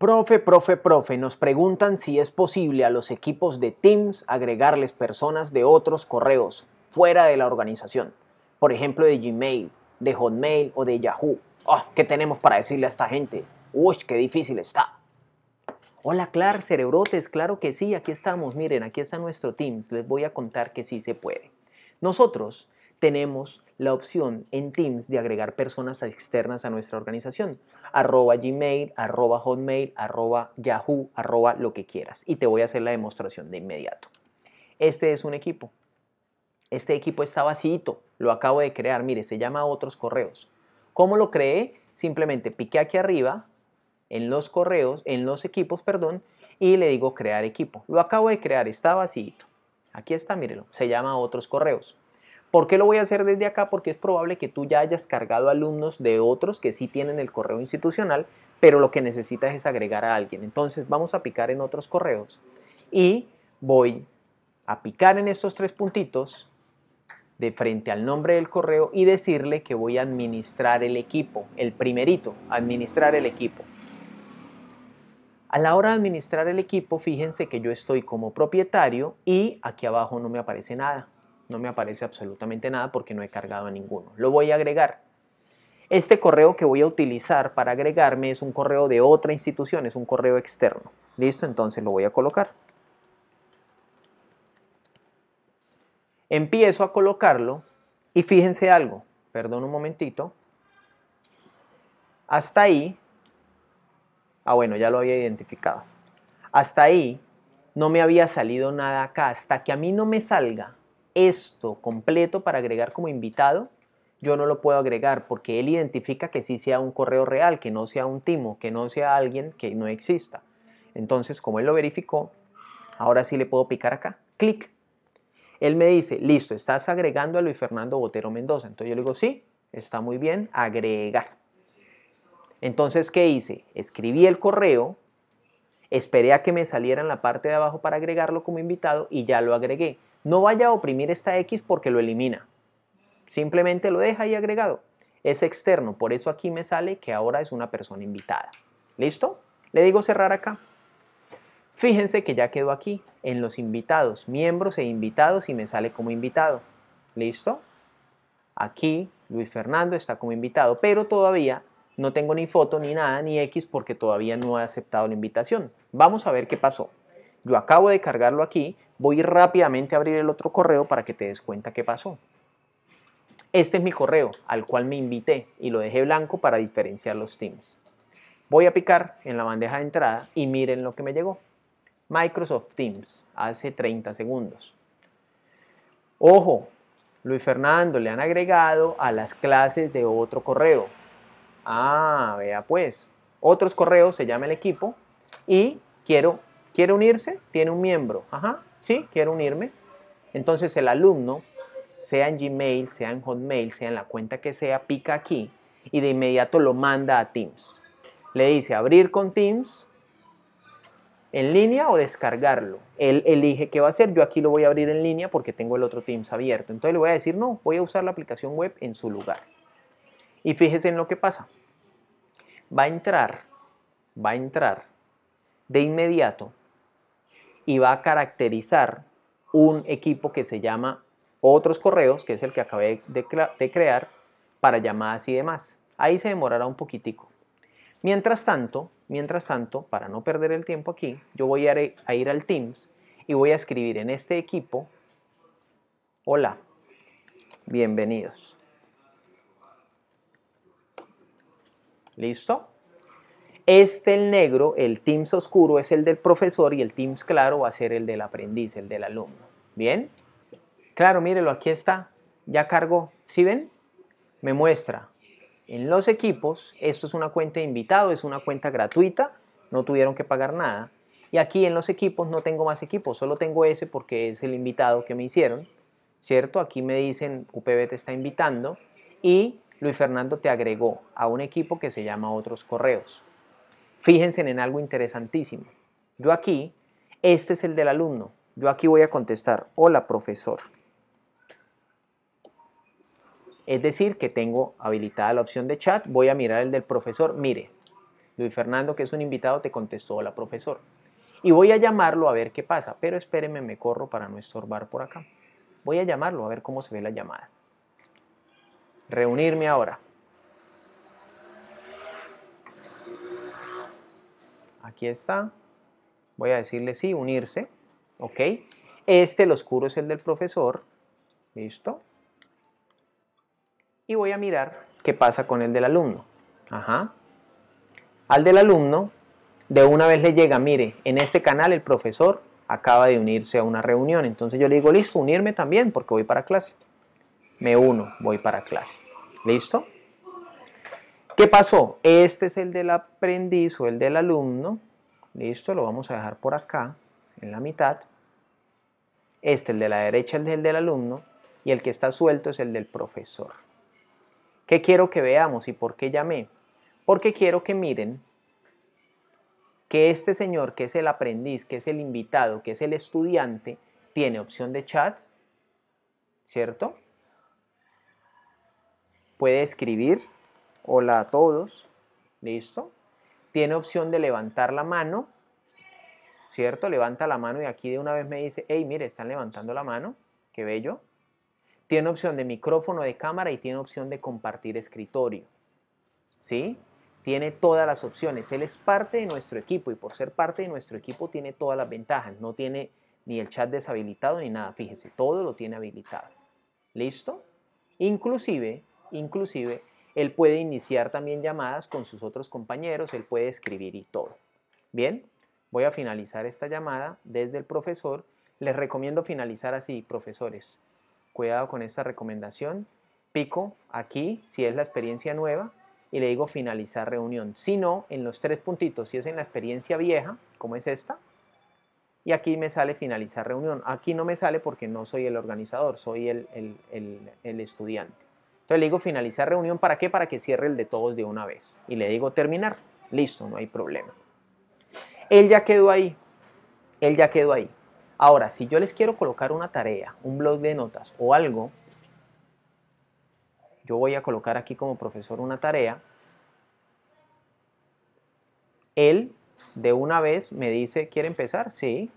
Profe, profe, profe, nos preguntan si es posible a los equipos de Teams agregarles personas de otros correos fuera de la organización, por ejemplo de Gmail, de Hotmail o de Yahoo. Ah, ¿Qué tenemos para decirle a esta gente? Uy, qué difícil está. Hola, Clar, cerebrotes, claro que sí, aquí estamos. Miren, aquí está nuestro Teams. Les voy a contar que sí se puede. Nosotros tenemos la opción en Teams de agregar personas externas a nuestra organización. Arroba Gmail, arroba Hotmail, arroba Yahoo, arroba lo que quieras. Y te voy a hacer la demostración de inmediato. Este es un equipo. Este equipo está vacío, lo acabo de crear. Mire, se llama Otros Correos. ¿Cómo lo creé? Simplemente piqué aquí arriba en los correos, en los equipos, perdón, y le digo crear equipo. Lo acabo de crear, está vacío. Aquí está, mírelo, se llama Otros Correos. ¿Por qué lo voy a hacer desde acá? Porque es probable que tú ya hayas cargado alumnos de otros que sí tienen el correo institucional, pero lo que necesitas es agregar a alguien. Entonces vamos a picar en otros correos y voy a picar en estos tres puntitos de frente al nombre del correo y decirle que voy a administrar el equipo, el primerito, administrar el equipo. A la hora de administrar el equipo, fíjense que yo estoy como propietario y aquí abajo no me aparece nada no me aparece absolutamente nada porque no he cargado a ninguno. Lo voy a agregar. Este correo que voy a utilizar para agregarme es un correo de otra institución, es un correo externo. Listo, entonces lo voy a colocar. Empiezo a colocarlo y fíjense algo, perdón un momentito. Hasta ahí, ah bueno, ya lo había identificado. Hasta ahí no me había salido nada acá, hasta que a mí no me salga esto completo para agregar como invitado, yo no lo puedo agregar porque él identifica que sí sea un correo real, que no sea un timo, que no sea alguien que no exista. Entonces, como él lo verificó, ahora sí le puedo picar acá, clic. Él me dice, listo, estás agregando a Luis Fernando Botero Mendoza. Entonces yo le digo, sí, está muy bien, agregar. Entonces, ¿qué hice? Escribí el correo, esperé a que me saliera en la parte de abajo para agregarlo como invitado y ya lo agregué. No vaya a oprimir esta X porque lo elimina. Simplemente lo deja ahí agregado. Es externo, por eso aquí me sale que ahora es una persona invitada. ¿Listo? Le digo cerrar acá. Fíjense que ya quedó aquí, en los invitados, miembros e invitados y me sale como invitado. ¿Listo? Aquí Luis Fernando está como invitado, pero todavía no tengo ni foto, ni nada, ni X porque todavía no he aceptado la invitación. Vamos a ver qué pasó. Yo acabo de cargarlo aquí, voy rápidamente a abrir el otro correo para que te des cuenta qué pasó. Este es mi correo al cual me invité y lo dejé blanco para diferenciar los teams. Voy a picar en la bandeja de entrada y miren lo que me llegó. Microsoft Teams hace 30 segundos. Ojo, Luis Fernando le han agregado a las clases de otro correo. Ah, vea pues. Otros correos se llama el equipo y quiero, quiere unirse, tiene un miembro. Ajá, sí, quiero unirme. Entonces el alumno, sea en Gmail, sea en Hotmail, sea en la cuenta que sea, pica aquí y de inmediato lo manda a Teams. Le dice abrir con Teams en línea o descargarlo. Él elige qué va a hacer. Yo aquí lo voy a abrir en línea porque tengo el otro Teams abierto. Entonces le voy a decir, no, voy a usar la aplicación web en su lugar. Y fíjese en lo que pasa. Va a entrar, va a entrar de inmediato y va a caracterizar un equipo que se llama otros correos, que es el que acabé de, crear, para llamadas y demás. Ahí se demorará un poquitico. Mientras tanto, mientras tanto, para no perder el tiempo aquí, yo voy a, a ir al Teams y voy a escribir en este equipo, hola, bienvenidos. ¿Listo? Este, el negro, el Teams oscuro es el del profesor y el Teams claro va a ser el del aprendiz, el del alumno. ¿Bien? Claro, mírelo, aquí está. Ya cargó. ¿Sí ven? Me muestra. En los equipos, esto es una cuenta de invitado, es una cuenta gratuita, no tuvieron que pagar nada. Y aquí en los equipos no tengo más equipos, solo tengo ese porque es el invitado que me hicieron, ¿cierto? Aquí me dicen UPB te está invitando y Luis Fernando te agregó a un equipo que se llama Otros Correos. Fíjense en algo interesantísimo. Yo aquí, este es el del alumno. Yo aquí voy a contestar, hola profesor. Es decir, que tengo habilitada la opción de chat, voy a mirar el del profesor, mire, Luis Fernando, que es un invitado, te contestó, hola profesor. Y voy a llamarlo a ver qué pasa, pero espérenme, me corro para no estorbar por acá. Voy a llamarlo a ver cómo se ve la llamada. Reunirme ahora. Aquí está. Voy a decirle sí, unirse. ¿Ok? Este, el oscuro, es el del profesor. ¿Listo? Y voy a mirar qué pasa con el del alumno. Ajá. Al del alumno, de una vez le llega, mire, en este canal el profesor acaba de unirse a una reunión. Entonces yo le digo, listo, unirme también porque voy para clase. Me uno, voy para clase. ¿Listo? ¿Qué pasó? Este es el del aprendiz o el del alumno. Listo, lo vamos a dejar por acá, en la mitad. Este, el de la derecha, es el del alumno. Y el que está suelto es el del profesor. ¿Qué quiero que veamos y por qué llamé? Porque quiero que miren que este señor, que es el aprendiz, que es el invitado, que es el estudiante, tiene opción de chat, ¿cierto? Puede escribir Hola a todos. ¿Listo? Tiene opción de levantar la mano. ¿Cierto? Levanta la mano y aquí de una vez me dice, hey, mire, están levantando la mano. Qué bello. Tiene opción de micrófono, de cámara y tiene opción de compartir escritorio. ¿Sí? Tiene todas las opciones. Él es parte de nuestro equipo y por ser parte de nuestro equipo tiene todas las ventajas. No tiene ni el chat deshabilitado ni nada. Fíjese, todo lo tiene habilitado. ¿Listo? Inclusive, inclusive él puede iniciar también llamadas con sus otros compañeros, él puede escribir y todo. Bien, voy a finalizar esta llamada desde el profesor. Les recomiendo finalizar así, profesores. Cuidado con esta recomendación. Pico aquí, si es la experiencia nueva, y le digo finalizar reunión. Si no, en los tres puntitos, si es en la experiencia vieja, como es esta, y aquí me sale finalizar reunión. Aquí no me sale porque no soy el organizador, soy el, el, el, el estudiante. Entonces le digo finalizar reunión, ¿para qué? Para que cierre el de todos de una vez. Y le digo terminar. Listo, no hay problema. Él ya quedó ahí. Él ya quedó ahí. Ahora, si yo les quiero colocar una tarea, un blog de notas o algo, yo voy a colocar aquí como profesor una tarea. Él de una vez me dice, ¿quiere empezar? Sí.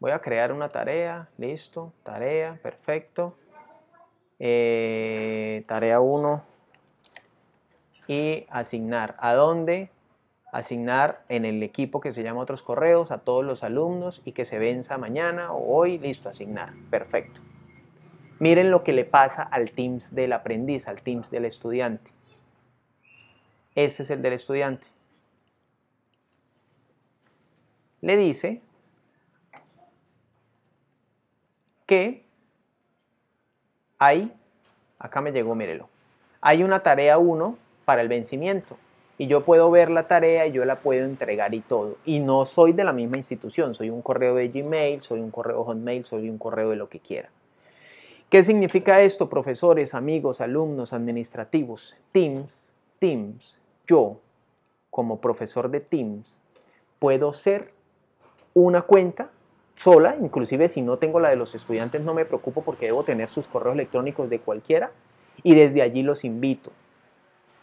Voy a crear una tarea, listo, tarea, perfecto. Eh, tarea 1 y asignar. ¿A dónde? Asignar en el equipo que se llama otros correos a todos los alumnos y que se venza mañana o hoy. Listo, asignar. Perfecto. Miren lo que le pasa al Teams del aprendiz, al Teams del estudiante. Este es el del estudiante. Le dice que hay, acá me llegó, mírelo. Hay una tarea 1 para el vencimiento y yo puedo ver la tarea y yo la puedo entregar y todo. Y no soy de la misma institución, soy un correo de Gmail, soy un correo Hotmail, soy un correo de lo que quiera. ¿Qué significa esto, profesores, amigos, alumnos, administrativos? Teams, Teams, yo como profesor de Teams puedo ser una cuenta sola, inclusive si no tengo la de los estudiantes no me preocupo porque debo tener sus correos electrónicos de cualquiera y desde allí los invito.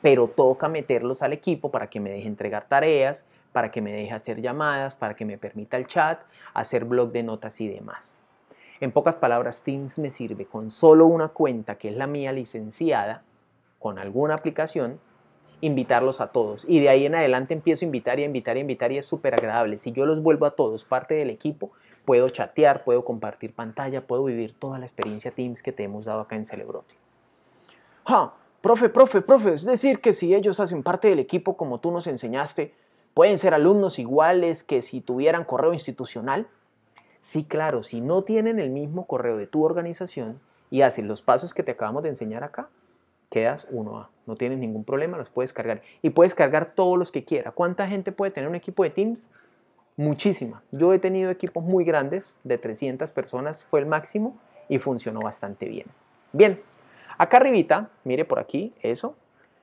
Pero toca meterlos al equipo para que me deje entregar tareas, para que me deje hacer llamadas, para que me permita el chat, hacer blog de notas y demás. En pocas palabras, Teams me sirve con solo una cuenta, que es la mía licenciada, con alguna aplicación, invitarlos a todos. Y de ahí en adelante empiezo a invitar y a invitar y a invitar y es súper agradable. Si yo los vuelvo a todos parte del equipo, puedo chatear, puedo compartir pantalla, puedo vivir toda la experiencia Teams que te hemos dado acá en Celebroti. ¡Ja! Profe, profe, profe, es decir que si ellos hacen parte del equipo como tú nos enseñaste, ¿pueden ser alumnos iguales que si tuvieran correo institucional? Sí, claro, si no tienen el mismo correo de tu organización y hacen los pasos que te acabamos de enseñar acá, quedas 1A. No tienes ningún problema, los puedes cargar. Y puedes cargar todos los que quiera. ¿Cuánta gente puede tener un equipo de Teams? Muchísima. Yo he tenido equipos muy grandes, de 300 personas fue el máximo y funcionó bastante bien. Bien, acá arribita, mire por aquí, eso,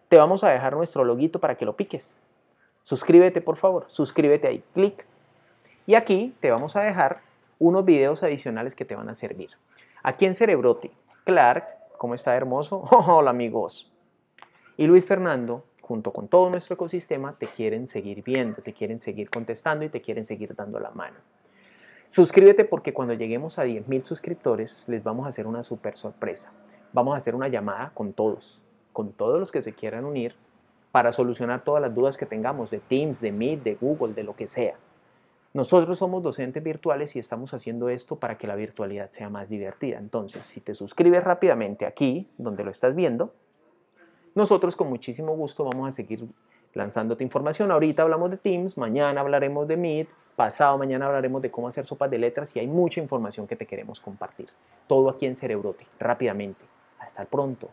te vamos a dejar nuestro loguito para que lo piques. Suscríbete por favor, suscríbete ahí, clic. Y aquí te vamos a dejar unos videos adicionales que te van a servir. Aquí en Cerebrote, Clark ¿Cómo está hermoso? Hola amigos. Y Luis Fernando, junto con todo nuestro ecosistema, te quieren seguir viendo, te quieren seguir contestando y te quieren seguir dando la mano. Suscríbete porque cuando lleguemos a 10.000 suscriptores les vamos a hacer una super sorpresa. Vamos a hacer una llamada con todos, con todos los que se quieran unir para solucionar todas las dudas que tengamos de Teams, de Meet, de Google, de lo que sea. Nosotros somos docentes virtuales y estamos haciendo esto para que la virtualidad sea más divertida. Entonces, si te suscribes rápidamente aquí, donde lo estás viendo, nosotros con muchísimo gusto vamos a seguir lanzándote información. Ahorita hablamos de Teams, mañana hablaremos de Meet, pasado mañana hablaremos de cómo hacer sopas de letras y hay mucha información que te queremos compartir. Todo aquí en Cerebrote. rápidamente. Hasta pronto.